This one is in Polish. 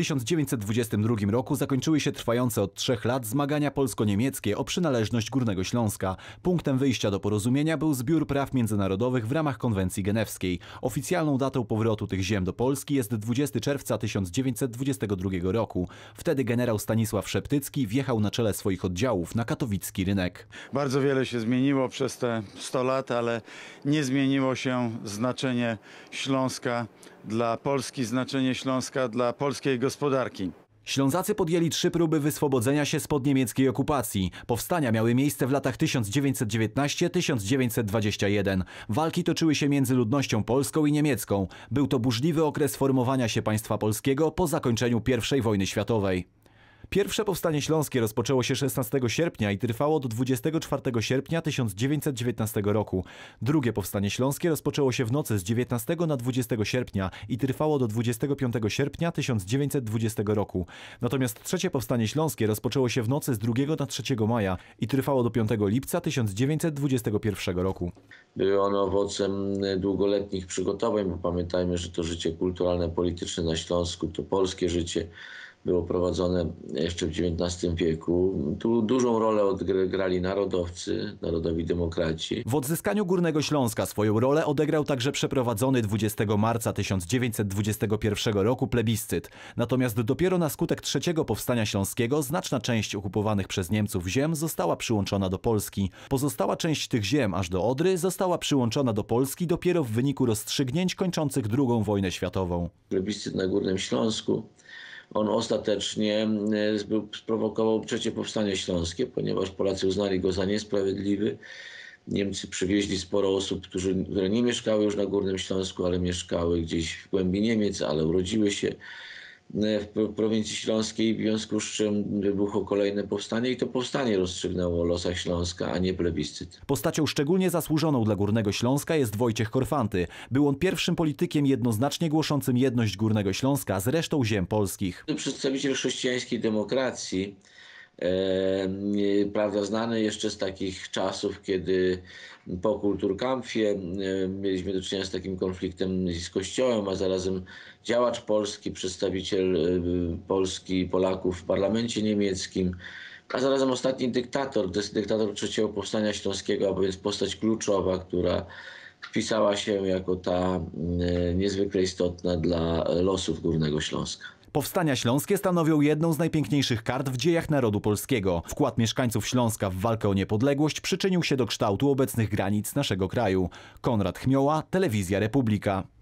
1922 roku zakończyły się trwające od trzech lat zmagania polsko-niemieckie o przynależność Górnego Śląska. Punktem wyjścia do porozumienia był zbiór praw międzynarodowych w ramach konwencji genewskiej. Oficjalną datą powrotu tych ziem do Polski jest 20 czerwca 1922 roku. Wtedy generał Stanisław Szeptycki wjechał na czele swoich oddziałów na katowicki rynek. Bardzo wiele się zmieniło przez te 100 lat, ale nie zmieniło się znaczenie Śląska dla Polski, znaczenie Śląska dla polskiej gospodarki. Ślązacy podjęli trzy próby wyswobodzenia się spod niemieckiej okupacji. Powstania miały miejsce w latach 1919-1921. Walki toczyły się między ludnością polską i niemiecką. Był to burzliwy okres formowania się państwa polskiego po zakończeniu I wojny światowej. Pierwsze powstanie śląskie rozpoczęło się 16 sierpnia i trwało do 24 sierpnia 1919 roku. Drugie powstanie śląskie rozpoczęło się w nocy z 19 na 20 sierpnia i trwało do 25 sierpnia 1920 roku. Natomiast trzecie powstanie śląskie rozpoczęło się w nocy z 2 na 3 maja i trwało do 5 lipca 1921 roku. Były one owocem e, długoletnich przygotowań, bo pamiętajmy, że to życie kulturalne, polityczne na Śląsku to polskie życie było prowadzone jeszcze w XIX wieku. Tu dużą rolę odgrali narodowcy, narodowi demokraci. W odzyskaniu Górnego Śląska swoją rolę odegrał także przeprowadzony 20 marca 1921 roku plebiscyt. Natomiast dopiero na skutek trzeciego powstania śląskiego znaczna część okupowanych przez Niemców ziem została przyłączona do Polski. Pozostała część tych ziem, aż do Odry, została przyłączona do Polski dopiero w wyniku rozstrzygnięć kończących II wojnę światową. Plebiscyt na Górnym Śląsku on ostatecznie e, sprowokował trzecie powstanie śląskie, ponieważ Polacy uznali go za niesprawiedliwy. Niemcy przywieźli sporo osób, którzy, które nie mieszkały już na Górnym Śląsku, ale mieszkały gdzieś w głębi Niemiec, ale urodziły się E, w prowincji śląskiej, w związku z czym wybuchło kolejne powstanie i to powstanie rozstrzygnęło o losach Śląska, a nie plebiscyt. Postacią szczególnie zasłużoną dla Górnego Śląska jest Wojciech Korfanty. Był on pierwszym politykiem jednoznacznie głoszącym jedność Górnego Śląska z resztą ziem polskich. Przedstawiciel chrześcijańskiej demokracji prawda, znany jeszcze z takich czasów, kiedy po Kulturkampfie mieliśmy do czynienia z takim konfliktem z Kościołem, a zarazem działacz polski, przedstawiciel Polski i Polaków w parlamencie niemieckim, a zarazem ostatni dyktator, dyktator trzeciego powstania śląskiego, a więc postać kluczowa, która wpisała się jako ta niezwykle istotna dla losów Górnego Śląska. Powstania śląskie stanowią jedną z najpiękniejszych kart w dziejach narodu polskiego. Wkład mieszkańców Śląska w walkę o niepodległość przyczynił się do kształtu obecnych granic naszego kraju. Konrad Chmioła, Telewizja Republika.